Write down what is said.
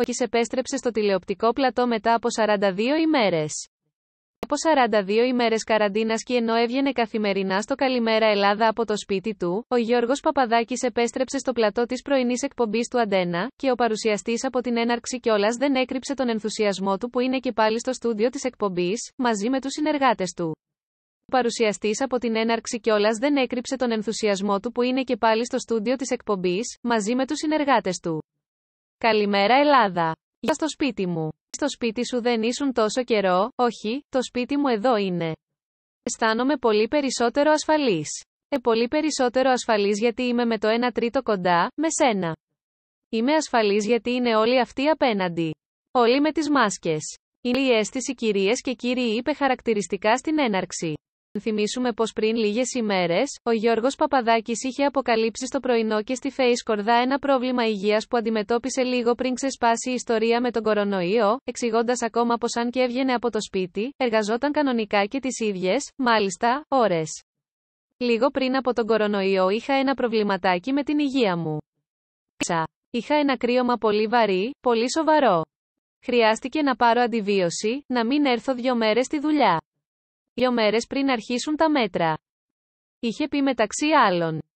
Ο σε επέστρεψε στο τηλεοπτικό πλατό μετά από 42 ημέρες. Από 42 ημέρες καραντίνας και ενώ έβγαινε καθημερινά στο Καλημέρα Ελλάδα από το σπίτι του, ο Γιώργος Παπαδάκης επέστρεψε στο πλατό της πρωινής εκπομπής του Αντένα και ο παρουσιαστής από την έναρξη κιόλας δεν έκρυψε τον ενθουσιασμό του που είναι και πάλι στο στούντιο της εκπομπής μαζί με τους συνεργάτες του Ο παρουσιαστής από την έναρξη κιόλας δεν έκρυψε τον ενθουσιασμό του που είναι και πάλι στο στούντιο της εκπομπής, μαζί με τους συνεργάτες του συνεργάτε του. Καλημέρα Ελλάδα. Για στο σπίτι μου. Στο σπίτι σου δεν ήσουν τόσο καιρό, όχι, το σπίτι μου εδώ είναι. Αισθάνομαι πολύ περισσότερο ασφαλής. Ε, πολύ περισσότερο ασφαλής γιατί είμαι με το 1 τρίτο κοντά, με σένα. Είμαι ασφαλής γιατί είναι όλοι αυτοί απέναντι. Όλοι με τις μάσκες. Είναι η αίσθηση κυρίες και κύριοι είπε χαρακτηριστικά στην έναρξη. Θυμίσουμε πως πριν λίγες ημέρες, ο Γιώργος Παπαδάκης είχε αποκαλύψει στο πρωινό και στη Facecorda ένα πρόβλημα υγείας που αντιμετώπισε λίγο πριν ξεσπάσει η ιστορία με τον κορονοϊό, εξηγώντας ακόμα πως αν και έβγαινε από το σπίτι, εργαζόταν κανονικά και τις ίδιες, μάλιστα, ώρες. Λίγο πριν από τον κορονοϊό είχα ένα προβληματάκι με την υγεία μου. Είχα ένα κρύωμα πολύ βαρύ, πολύ σοβαρό. Χρειάστηκε να πάρω αντιβίωση, να μην έρθω δύο μέρες στη δουλειά δύο μέρες πριν αρχίσουν τα μέτρα. Είχε πει μεταξύ άλλων.